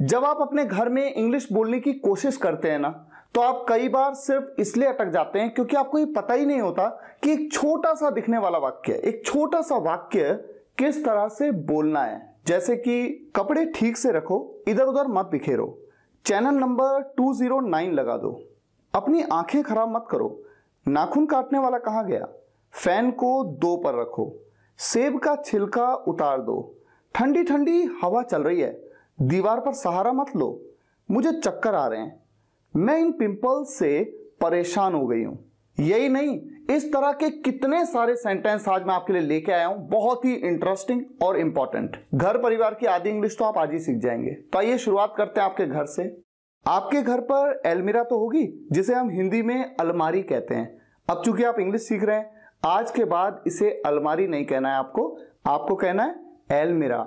जब आप अपने घर में इंग्लिश बोलने की कोशिश करते हैं ना तो आप कई बार सिर्फ इसलिए अटक जाते हैं क्योंकि आपको ये पता ही नहीं होता कि एक छोटा सा दिखने वाला वाक्य एक छोटा सा वाक्य किस तरह से बोलना है जैसे कि कपड़े ठीक से रखो इधर उधर मत बिखेरो चैनल नंबर 209 लगा दो अपनी आंखें खराब मत करो नाखून काटने वाला कहा गया फैन को दो पर रखो सेब का छिलका उतार दो ठंडी ठंडी हवा चल रही है दीवार पर सहारा मत लो मुझे चक्कर आ रहे हैं मैं इन पिंपल्स से परेशान हो गई हूं यही नहीं इस तरह के कितने सारे सेंटेंस आज मैं आपके लिए लेके आया हूं बहुत ही इंटरेस्टिंग और इंपॉर्टेंट घर परिवार की आधी इंग्लिश तो आप आज ही सीख जाएंगे तो आइए शुरुआत करते हैं आपके घर से आपके घर पर एलमीरा तो होगी जिसे हम हिंदी में अलमारी कहते हैं अब चूंकि आप इंग्लिश सीख रहे हैं आज के बाद इसे अलमारी नहीं कहना है आपको आपको कहना है एलमिरा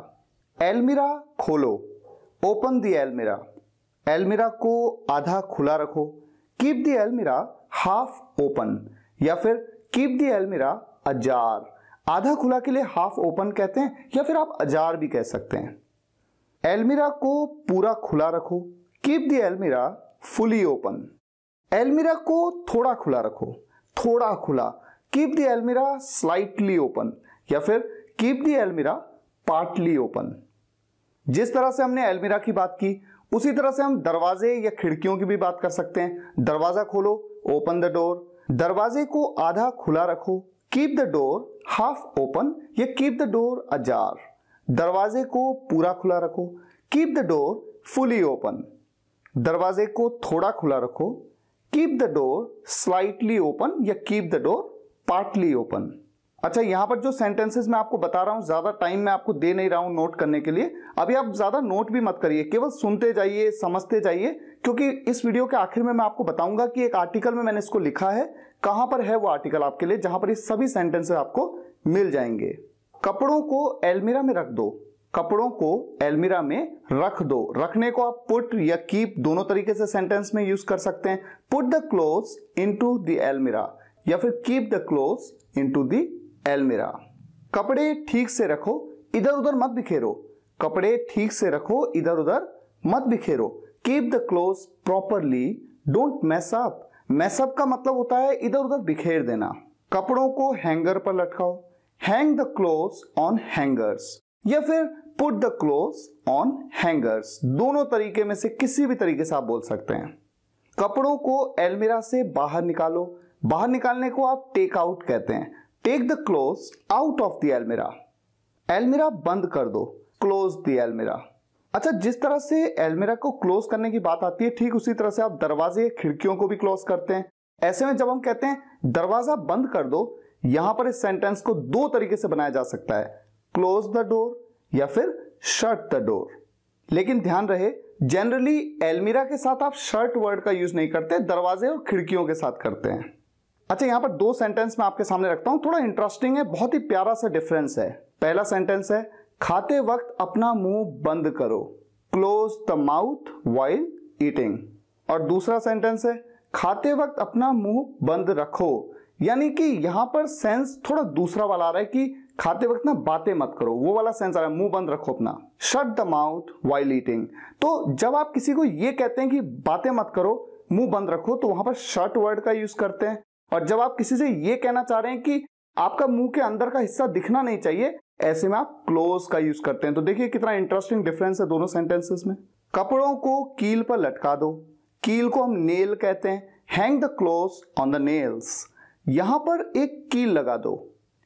एलमिरा खोलो ओपन दी एलमिरा एलमिरा को आधा खुला रखो keep the almirah half open या फिर कीप दी एलमिरा अजार आधा खुला के लिए हाफ ओपन कहते हैं या फिर आप अजार भी कह सकते हैं एलमिरा को पूरा खुला रखो keep the almirah fully open एलमिरा को थोड़ा खुला रखो थोड़ा खुला keep the almirah slightly open या फिर keep the almirah partly open जिस तरह से हमने अलमीरा की बात की उसी तरह से हम दरवाजे या खिड़कियों की भी बात कर सकते हैं दरवाजा खोलो ओपन द डोर दरवाजे को आधा खुला रखो keep the door half open या कीप द डोर अजार दरवाजे को पूरा खुला रखो keep the door fully open दरवाजे को थोड़ा खुला रखो keep the door slightly open या keep the door partly open अच्छा यहाँ पर जो सेंटेंसेस मैं आपको बता रहा हूँ ज़्यादा टाइम मैं आपको दे नहीं रहा हूँ नोट करने के लिए अभी आप ज़्यादा नोट भी मत करिए केवल सुनते जाइए समझते जाइए क्योंकि इस वीडियो के आखिर में मैं आपको बताऊंगा कि एक आर्टिकल में मैंने इसको लिखा है कहाँ पर है वो आर्टिकल आपके लिए जहां पर ये सभी सेंटेंसेस आपको मिल जाएंगे कपड़ों को एलमीरा में रख दो कपड़ों को एलमीरा में रख दो रखने को आप पुट या कीप दोनों तरीके से सेंटेंस में यूज कर सकते हैं put the cloth in to the almirah या फिर keep the cloth in to the almirah कपड़े ठीक से रखो इधर उधर मत बिखेरो कपड़े ठीक से रखो इधर उधर मत बिखेरो keep the cloth properly don't mess up mess up का मतलब होता है इधर उधर बिखेर देना कपड़ों को हैंगर पर लटकाओ hang the cloth on hangers या फिर put the cloth on hangers दोनों तरीके में से किसी भी तरीके से आप बोल सकते हैं कपड़ों को एलमिरा से बाहर निकालो बाहर निकालने को आप टेकआउट कहते हैं take the clothes out of the almirah almirah बंद कर दो क्लोज द एलमिरा अच्छा जिस तरह से एलमेरा को क्लोज करने की बात आती है ठीक उसी तरह से आप दरवाजे या खिड़कियों को भी क्लोज करते हैं ऐसे में जब हम कहते हैं दरवाजा बंद कर दो यहां पर इस सेंटेंस को दो तरीके से बनाया जा सकता है क्लोज द डोर या फिर शर्ट द डोर लेकिन ध्यान रहे जनरली एलमिरा के साथ आप शर्ट वर्ड का यूज नहीं करते दरवाजे और खिड़कियों के साथ करते हैं अच्छा यहां पर दो सेंटेंस मैं आपके सामने रखता हूँ थोड़ा इंटरेस्टिंग है बहुत ही प्यारा सा डिफरेंस है पहला सेंटेंस है खाते वक्त अपना मुंह बंद करो close the mouth while eating और दूसरा सेंटेंस है खाते वक्त अपना मुंह बंद रखो यानी कि यहां पर सेंस थोड़ा दूसरा वाला आ रहा है कि खाते वक्त ना बातें मत करो वो वाला सेंस आ रहा है मुंह बंद रखो अपना shut the mouth while eating तो जब आप किसी को ये कहते हैं कि बातें मत करो मुंह बंद रखो तो वहां पर शर्ट वर्ड का यूज करते हैं और जब आप किसी से ये कहना चाह रहे हैं कि आपका मुंह के अंदर का हिस्सा दिखना नहीं चाहिए ऐसे में आप क्लोज का यूज करते हैं तो देखिए कितना इंटरेस्टिंग डिफरेंस है दोनों सेंटेंसेस में कपड़ों को कील पर लटका दो कील को हम नेल कहते हैं hang the clothes on the nails यहां पर एक कील लगा दो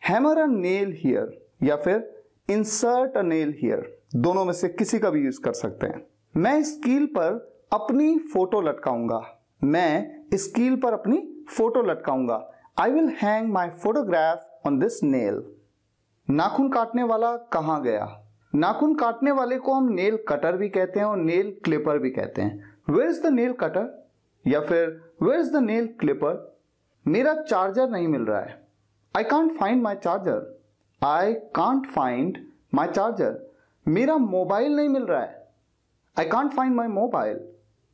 हैमर अ नेल हियर या फिर इंसर्ट अ नेल हियर दोनों में से किसी का भी यूज कर सकते हैं मैं इस कील पर अपनी फोटो लटकाऊंगा मैं इस कील पर अपनी फोटो लटकाऊंगा I will hang my photograph on this nail नाखून काटने वाला कहाँ गया नाखून काटने वाले को हम नेल कटर भी कहते हैं और नेल क्लिपर भी कहते हैं where is the nail cutter या फिर where is the nail clipper मेरा चार्जर नहीं मिल रहा है I can't find my charger I can't find my charger मेरा मोबाइल नहीं मिल रहा है I can't find my mobile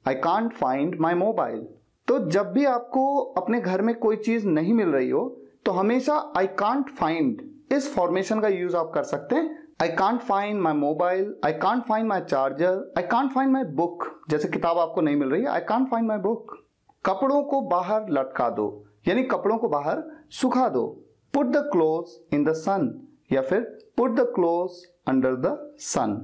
I can't find my mobile तो जब भी आपको अपने घर में कोई चीज नहीं मिल रही हो तो हमेशा आई कांट फाइंड इस फॉर्मेशन का यूज आप कर सकते हैं I can't find my mobile I can't find my charger I can't find my book जैसे किताब आपको नहीं मिल रही है I can't find my book कपड़ों को बाहर लटका दो यानी कपड़ों को बाहर सुखा दो put the cloth in the sun या फिर put the cloth under the sun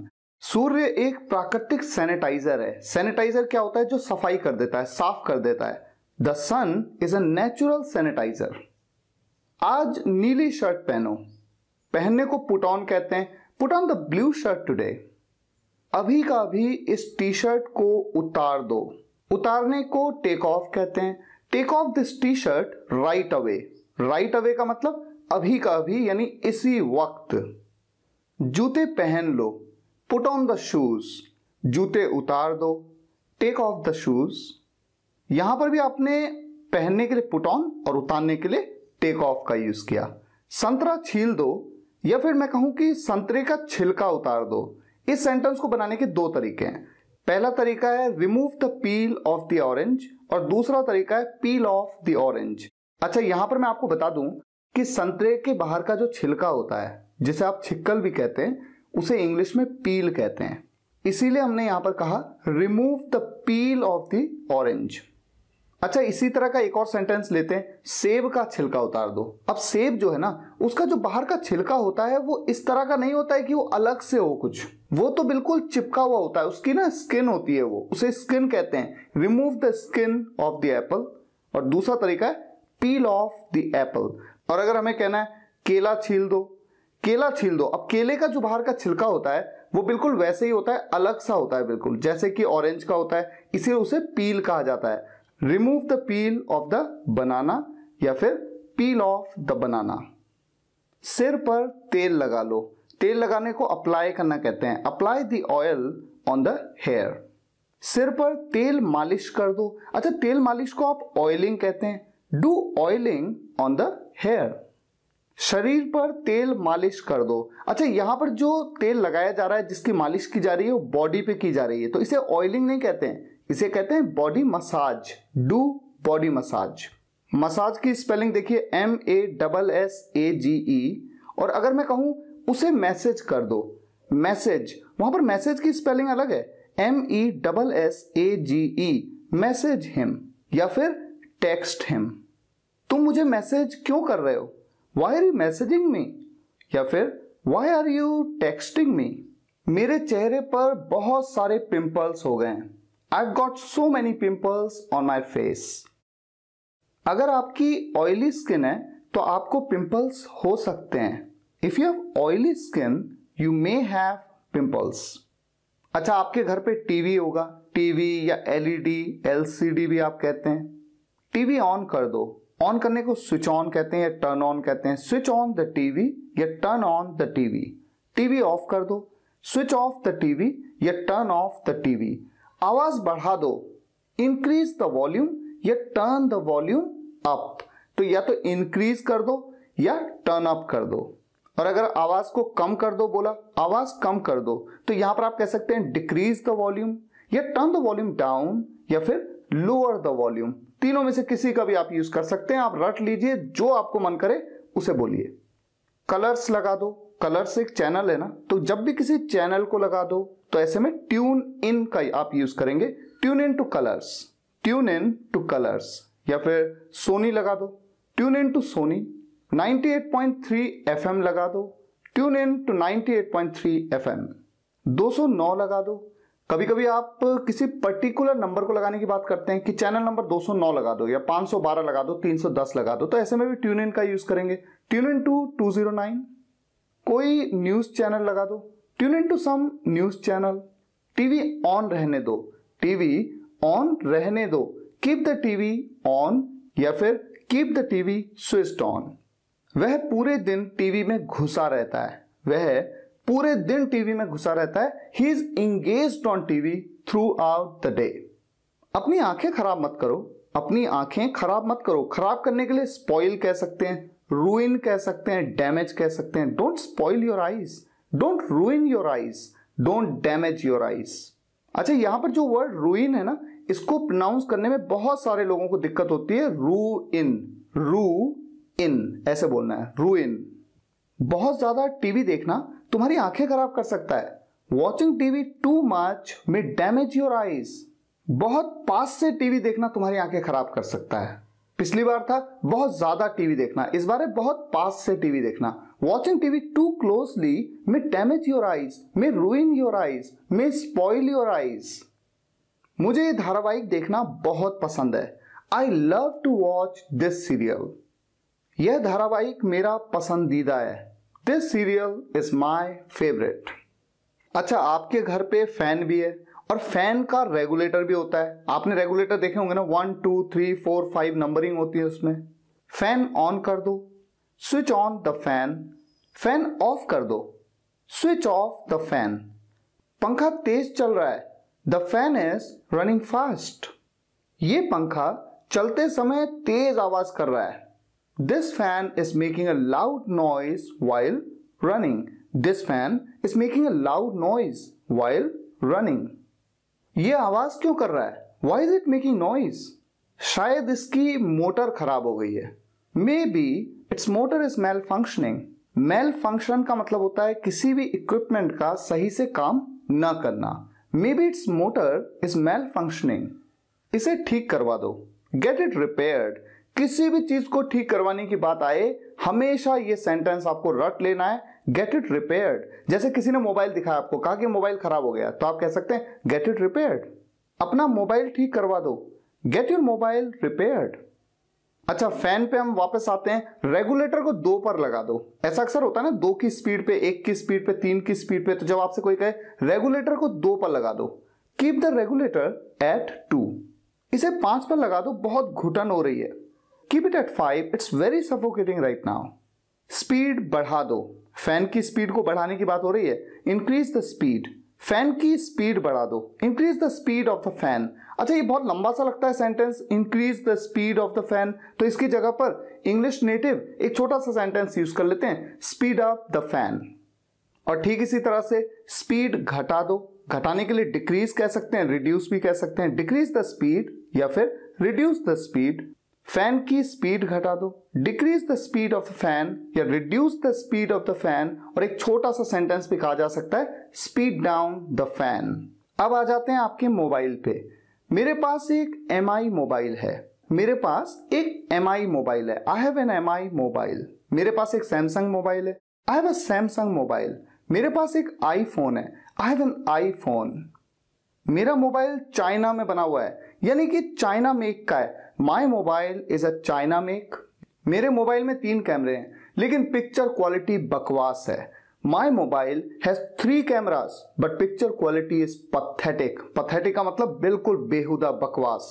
सूर्य एक प्राकृतिक सैनिटाइजर है सैनिटाइजर क्या होता है जो सफाई कर देता है साफ कर देता है the sun is a natural sanitiser आज नीली शर्ट पहनो पहनने को पुट ऑन कहते हैं put on the blue shirt today अभी का अभी इस टी शर्ट को उतार दो उतारने को टेक ऑफ कहते हैं take off this T shirt right away right away का मतलब अभी का अभी यानी इसी वक्त जूते पहन लो पुट ऑन द शूज जूते उतार दो टेक ऑफ द शूज यहां पर भी आपने पहनने के लिए पुट ऑन और उतारने के लिए टेक ऑफ का यूज किया संतरा छील दो या फिर मैं कहूं कि संतरे का छिलका उतार दो इस सेंटेंस को बनाने के दो तरीके हैं पहला तरीका है remove the peel off the orange और दूसरा तरीका है पील ऑफ द ऑरेंज अच्छा यहां पर मैं आपको बता दूं कि संतरे के बाहर का जो छिलका होता है जिसे आप छिक्कल भी कहते हैं उसे इंग्लिश में पील कहते हैं इसीलिए हमने यहां पर कहा remove the peel off the orange अच्छा इसी तरह का एक और सेंटेंस लेते हैं सेब का छिलका उतार दो अब सेब जो है ना उसका जो बाहर का छिलका होता है वो इस तरह का नहीं होता है कि वो अलग से हो कुछ वो तो बिल्कुल चिपका हुआ होता है उसकी ना स्किन होती है वो उसे स्किन कहते हैं remove the skin off the apple और दूसरा तरीका है पील ऑफ द एप्पल और अगर हमें कहना है केला छील दो केला छील दो अब केले का जो बाहर का छिलका होता है वो बिल्कुल वैसे ही होता है अलग सा होता है बिल्कुल जैसे कि ऑरेंज का होता है इसे उसे पील कहा जाता है remove the peel off the banana या फिर पील ऑफ द बनाना सिर पर तेल लगा लो तेल लगाने को अप्लाई करना कहते हैं apply the oil on the hair सिर पर तेल मालिश कर दो अच्छा तेल मालिश को आप ऑयलिंग कहते हैं do oiling on the hair शरीर पर तेल मालिश कर दो अच्छा यहाँ पर जो तेल लगाया जा रहा है जिसकी मालिश की जा रही है वो बॉडी पे की जा रही है तो इसे ऑयलिंग नहीं कहते हैं इसे कहते हैं body massage do body massage massage की स्पेलिंग देखिए M A double S A G E और अगर मैं कहूँ उसे मैसेज कर दो मैसेज वहां पर मैसेज की स्पेलिंग अलग है M E double S A G E message him या फिर टेक्स्ट हिम तुम मुझे मैसेज क्यों कर रहे हो why are you messaging me या फिर why are you texting me मेरे चेहरे पर बहुत सारे पिंपल्स हो गए I got so many pimples on my face अगर आपकी ऑयली स्किन है तो आपको पिंपल्स हो सकते हैं if you have oily skin you may have pimples अच्छा आपके घर पे टीवी होगा टीवी या एलईडी एलसीडी e भी आप कहते हैं टीवी ऑन कर दो ऑन करने को स्विच ऑन कहते हैं या टर्न ऑन कहते हैं स्विच ऑन द टीवी या turn on the TV TV off कर दो स्विच ऑफ द टीवी या टर्न ऑफ द टीवी आवाज बढ़ा दो इंक्रीज द वॉल्यूम या टर्न द वॉल्यूम अप तो या तो इंक्रीज कर दो या टर्न अप कर दो और अगर आवाज को कम कर दो बोला आवाज कम कर दो तो यहां पर आप कह सकते हैं डिक्रीज द वॉल्यूम या टर्न द वॉल्यूम डाउन या फिर लोअर द वॉल्यूम तीनों में से किसी का भी आप यूज कर सकते हैं आप रट लीजिए जो आपको मन करे उसे बोलिए कलर्स लगा दो कलर्स एक चैनल है ना तो जब भी किसी चैनल को लगा दो तो ऐसे में ट्यून इन का आप यूज करेंगे tune in to Colors tune in to Colors या फिर सोनी लगा दो tune in to Sony 98.3 FM लगा दो ट्यून इन टू 98.3 एफएम 209 लगा दो कभी कभी आप किसी पर्टिकुलर नंबर को लगाने की बात करते हैं कि चैनल नंबर 209 लगा दो या 512 लगा दो 310 लगा दो तो ऐसे में भी ट्यून इन का यूज करेंगे tune in to two zero nine कोई न्यूज चैनल लगा दो tune in to some news channel TV on रहने दो टीवी ऑन रहने दो कीप द टीवी ऑन या फिर keep the TV switched on वह पूरे दिन टीवी में घुसा रहता है वह पूरे दिन टीवी में घुसा रहता है he is engage on TV throughout the day अपनी आंखें खराब मत करो अपनी आंखें खराब मत करो खराब करने के लिए स्पॉइल कह सकते हैं रूइन कह सकते हैं डैमेज कह सकते हैं don't spoil your eyes don't ruin your eyes don't damage your eyes अच्छा यहां पर जो वर्ड रूइन है ना इसको प्रोनाउंस करने में बहुत सारे लोगों को दिक्कत होती है रू इन रू इन ऐसे बोलना है रू इन बहुत ज्यादा टीवी देखना तुम्हारी आंखें खराब कर सकता है watching TV too much may damage your eyes बहुत पास से टीवी देखना तुम्हारी आंखें खराब कर सकता है पिछली बार था बहुत ज्यादा टीवी देखना इस बार है बहुत पास से टीवी देखना watching TV too closely may damage your eyes may ruin your eyes may spoil your eyes मुझे ये धारावाहिक देखना बहुत पसंद है I love to watch this serial यह धारावाहिक मेरा पसंदीदा है this serial is my favourite अच्छा आपके घर पे फैन भी है और फैन का रेगुलेटर भी होता है आपने रेगुलेटर देखे होंगे ना one two three four five numbering होती है उसमें फैन ऑन कर दो switch on the fan fan off कर दो स्विच ऑफ द फैन पंखा तेज चल रहा है the fan is running fast ये पंखा चलते समय तेज आवाज कर रहा है This fan is making a loud noise while running. This fan is making a loud noise while running. ये आवाज क्यों कर रहा है Why is it making noise? शायद इसकी मोटर खराब हो गई है maybe its motor is malfunctioning malfunction का मतलब होता है किसी भी इक्विपमेंट का सही से काम न करना maybe its motor is malfunctioning इसे ठीक करवा दो गेट इट रिपेयर किसी भी चीज को ठीक करवाने की बात आए हमेशा ये सेंटेंस आपको रट लेना है गेट इट रिपेयर्ड जैसे किसी ने मोबाइल दिखाया आपको कहा कि मोबाइल खराब हो गया तो आप कह सकते हैं गेट इट रिपेयर्ड अपना मोबाइल ठीक करवा दो गेट योर मोबाइल रिपेयर्ड अच्छा फैन पे हम वापस आते हैं रेगुलेटर को दो पर लगा दो ऐसा अक्सर होता है ना दो की स्पीड पे एक की स्पीड पे तीन की स्पीड पे तो जब आपसे कोई कहे रेगुलेटर को दो पर लगा दो keep the regulator at two इसे पांच पर लगा दो बहुत घुटन हो रही है keep it at five it's very suffocating right now speed बढ़ा दो फैन की स्पीड को बढ़ाने की बात हो रही है इंक्रीज द स्पीड फैन की स्पीड बढ़ा दो increase the speed of the fan अच्छा ये बहुत लंबा सा लगता है sentence increase the speed of the fan तो इसकी जगह पर इंग्लिश नेटिव एक छोटा सा सेंटेंस यूज कर लेते हैं स्पीड ऑफ द फैन और ठीक इसी तरह से स्पीड घटा दो घटाने के लिए डिक्रीज कह सकते हैं रिड्यूस भी कह सकते हैं डिक्रीज द स्पीड या फिर रिड्यूस द स्पीड फैन की स्पीड घटा दो decrease the speed of the fan या reduce the speed of the fan और एक छोटा सा सेंटेंस भी कहा जा सकता है स्पीड डाउन द फैन अब आ जाते हैं आपके मोबाइल पे मेरे पास एक एम मोबाइल है मेरे पास एक एम मोबाइल है I have an M mobile मेरे पास एक सैमसंग मोबाइल है I have a Samsung mobile मेरे पास एक आईफोन है आई हैव एन आईफोन मेरा मोबाइल चाइना में बना हुआ है यानी कि चाइना मेक का है my mobile is a China make मेरे मोबाइल में तीन कैमरे हैं लेकिन पिक्चर क्वालिटी बकवास है my mobile has three cameras but picture quality is pathetic pathetic का मतलब बिल्कुल बेहुदा बकवास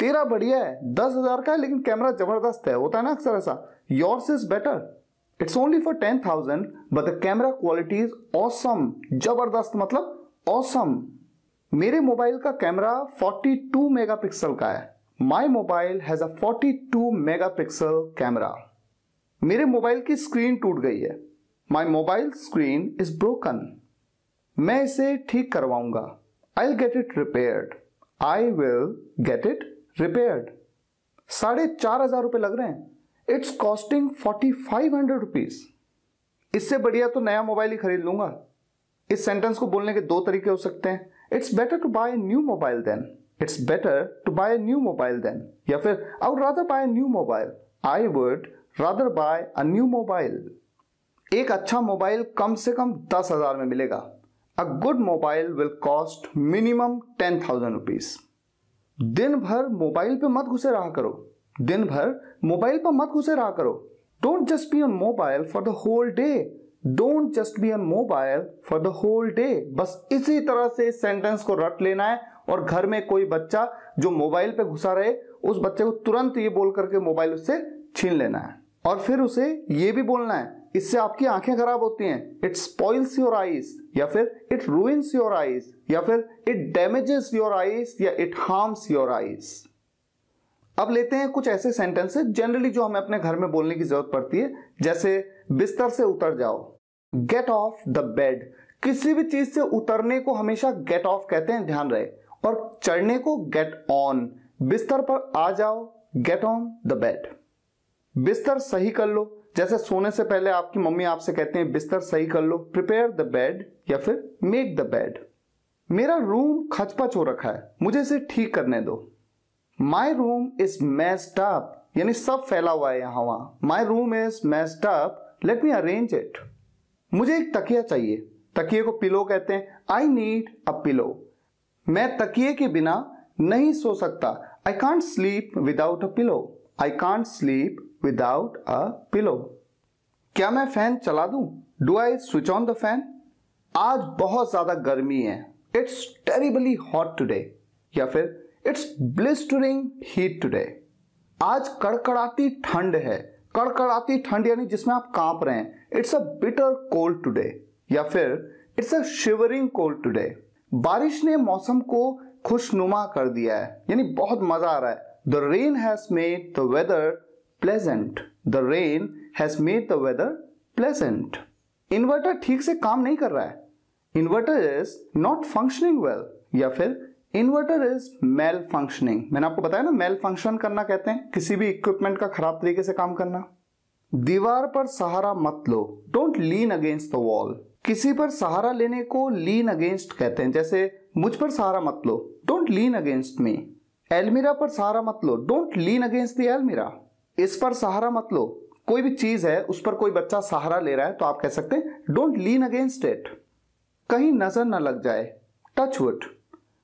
तेरा बढ़िया है दस हजार का है लेकिन कैमरा जबरदस्त है होता है ना अक्सर ऐसा yours is better it's only for ten thousand but the camera quality is awesome जबरदस्त मतलब ऑसम awesome. मेरे मोबाइल का कैमरा 42 मेगापिक्सल का है my mobile has a 42 megapixel camera मेरे मोबाइल की स्क्रीन टूट गई है my mobile screen is broken मैं इसे ठीक करवाऊंगा I will get it repaired I will get it repaired साढ़े चार हजार रुपए लग रहे हैं it's costing forty five hundred rupees इससे बढ़िया तो नया मोबाइल ही खरीद लूंगा इस सेंटेंस को बोलने के दो तरीके हो सकते हैं it's better to buy new mobile then it's better to buy new mobile then या फिर I would buy new mobile I mobile. I buy a new mobile एक अच्छा मोबाइल कम से कम दस हजार में मिलेगा a good mobile will cost minimum ten thousand rupees दिन भर मोबाइल पे मत घुसे रहा करो दिन भर मोबाइल पर मत घुसे रहा करो don't just be on mobile for the whole day don't just be on mobile for the whole day बस इसी तरह से सेंटेंस को रट लेना है और घर में कोई बच्चा जो मोबाइल पे घुसा रहे उस बच्चे को तुरंत ये बोल करके मोबाइल उससे छीन लेना है और फिर उसे ये भी बोलना है इससे आपकी आंखें खराब होती हैं इट स्पॉइल्स योर आईज या फिर इट रूइंस योर आईज या फिर इट डैमेजेस योर आईज या इट हार्म्स योर आईज अब लेते हैं कुछ ऐसे सेंटेंसेस जनरली जो हमें अपने घर में बोलने की जरूरत पड़ती है जैसे बिस्तर से उतर जाओ गेट ऑफ द बेड किसी भी चीज से उतरने को हमेशा गेट ऑफ कहते हैं ध्यान रहे और चढ़ने को गेट ऑन बिस्तर पर आ जाओ गेट ऑन द बेड बिस्तर सही कर लो जैसे सोने से पहले आपकी मम्मी आपसे कहते हैं बिस्तर सही कर लो प्रिपेयर द बेड या फिर मेक द बेड मेरा रूम खचपच हो रखा है मुझे इसे ठीक करने दो my room is messed up यानी सब फैला हुआ है यहां वहां my room is messed up let me arrange it मुझे एक तकिया चाहिए तकिए को पिलो कहते हैं आई नीड अ पिलो मैं तकिए के बिना नहीं सो सकता I can't sleep without a pillow I can't sleep without a pillow क्या मैं फैन चला दूं? Do I switch on the fan आज बहुत ज्यादा गर्मी है इट्स टेरिबली हॉट टूडे या फिर इट्स ब्लिस्टरिंग हीट टूडे आज कड़कड़ाती ठंड है कड़कड़ाती ठंड यानी जिसमें आप कांप रहे हैं it's a bitter cold today या फिर it's a shivering cold today बारिश ने मौसम को खुशनुमा कर दिया है यानी बहुत मजा आ रहा है the rain has made the weather pleasant the rain has made the weather pleasant inverter ठीक से काम नहीं कर रहा है inverter is not functioning well या फिर इन्वर्टर इज मेल फंक्शनिंग मैंने आपको बताया ना मेल फंक्शन करना कहते हैं किसी भी इक्विपमेंट का खराब तरीके से काम करना दीवार पर सहारा मत लो don't lean against the wall किसी पर सहारा लेने को लीन अगेंस्ट कहते हैं जैसे मुझ पर सहारा मत लो डोंट लीन अगेंस्ट मी एलमीरा पर सहारा मत लो don't lean against the almirah इस पर सहारा मत लो कोई भी चीज है उस पर कोई बच्चा सहारा ले रहा है तो आप कह सकते हैं डोंट लीन अगेंस्ट इट कहीं नजर ना लग जाए टच वुड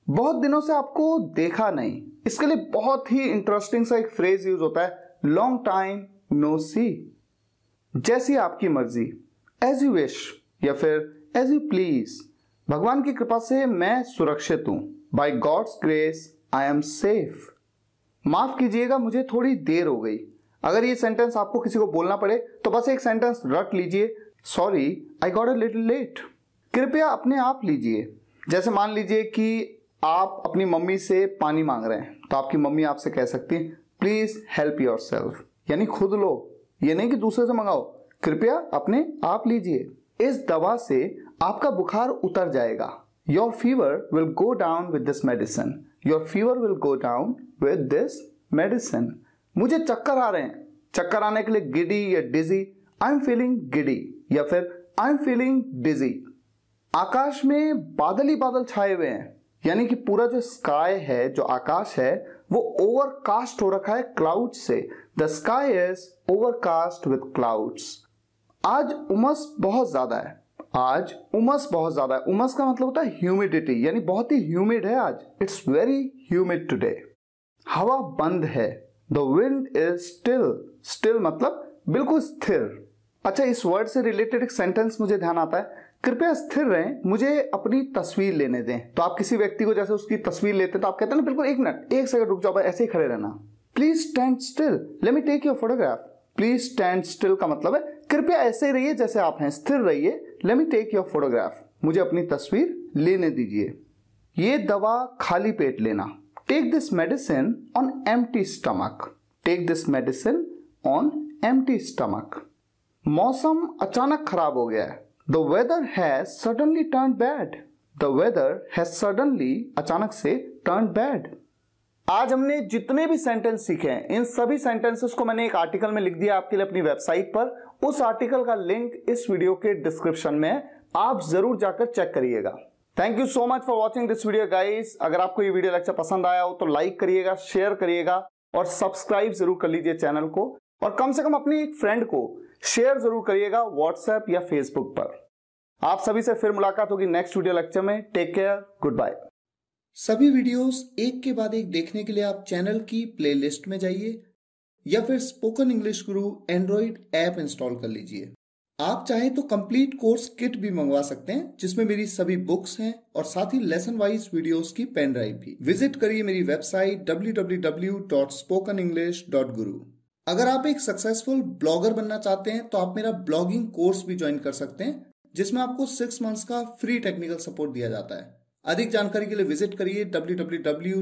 बहुत दिनों से आपको देखा नहीं इसके लिए बहुत ही इंटरेस्टिंग सा एक फ्रेज यूज होता है लॉन्ग टाइम नो सी जैसी आपकी मर्जी एज यू विश या फिर एज यू प्लीज भगवान की कृपा से मैं सुरक्षित हूं by God's grace I am safe माफ कीजिएगा मुझे थोड़ी देर हो गई अगर ये सेंटेंस आपको किसी को बोलना पड़े तो बस एक सेंटेंस रट लीजिए sorry I got a little late कृपया अपने आप लीजिए जैसे मान लीजिए कि आप अपनी मम्मी से पानी मांग रहे हैं तो आपकी मम्मी आपसे कह सकती है प्लीज हेल्प योर सेल्फ यानी खुद लो ये नहीं कि दूसरे से मंगाओ कृपया अपने आप लीजिए इस दवा से आपका बुखार उतर जाएगा your fever will go down with this medicine your fever will go down with this medicine मुझे चक्कर आ रहे हैं चक्कर आने के लिए गिडी या dizzy I am feeling giddy या फिर आई एम फीलिंग डिजी आकाश में बादल ही बादल छाए हुए हैं यानी कि पूरा जो स्काई है जो आकाश है वो ओवरकास्ट हो रखा है क्लाउड से the sky is overcast with clouds आज उमस बहुत ज़्यादा है आज उमस बहुत ज़्यादा है उमस का मतलब होता है ह्यूमिडिटी यानी बहुत ही ह्यूमिड है आज इट्स वेरी ह्यूमिड टुडे हवा बंद है the wind is still still मतलब बिल्कुल स्थिर अच्छा इस वर्ड से रिलेटेड एक सेंटेंस मुझे ध्यान आता है कृपया स्थिर रहें मुझे अपनी तस्वीर लेने दें तो आप किसी व्यक्ति को जैसे उसकी तस्वीर लेते हैं तो आप कहते हैं ना बिल्कुल एक मिनट एक सेकंड रुक जाओ ऐसे ही खड़े रहना please stand still let me take your photograph please stand still का मतलब है कृपया ऐसे रहिए जैसे आप हैं स्थिर रहिए let me take your photograph मुझे अपनी तस्वीर लेने दीजिए ये दवा खाली पेट लेना take this medicine on empty stomach take this medicine on empty stomach मौसम अचानक खराब हो गया है the weather has suddenly turn bad the weather has suddenly अचानक से टर्न बैड आज हमने जितने भी सेंटेंस सीखे हैं इन सभी सेंटेंसेस को मैंने एक आर्टिकल में लिख दिया आपके लिए अपनी वेबसाइट पर उस आर्टिकल का लिंक इस वीडियो के डिस्क्रिप्शन में आप जरूर जाकर चेक करिएगा thank you so much for watching this video guys अगर आपको ये वीडियो लेक्चर पसंद आया हो तो लाइक करिएगा शेयर करिएगा और सब्सक्राइब जरूर कर लीजिए चैनल को और कम से कम अपने एक फ्रेंड को शेयर जरूर करिएगा व्हाट्सएप या फेसबुक पर आप सभी से फिर मुलाकात होगी नेक्स्ट वीडियो लेक्चर में टेक केयर गुड बाय सभी वीडियोस एक के बाद एक देखने के लिए आप चैनल की प्लेलिस्ट में जाइए या फिर spoken English Guru Android app install कर लीजिए आप चाहे तो कंप्लीट कोर्स किट भी मंगवा सकते हैं जिसमें मेरी सभी बुक्स हैं और साथ ही लेसन वाइज वीडियोस की पेन ड्राइव भी विजिट करिए मेरी वेबसाइट www.spokenenglish.guru अगर आप एक सक्सेसफुल ब्लॉगर बनना चाहते हैं तो आप मेरा ब्लॉगिंग कोर्स भी ज्वाइन कर सकते हैं जिसमें आपको सिक्स मंथ्स का फ्री टेक्निकल सपोर्ट दिया जाता है अधिक जानकारी के लिए विजिट करिए डब्ल्यू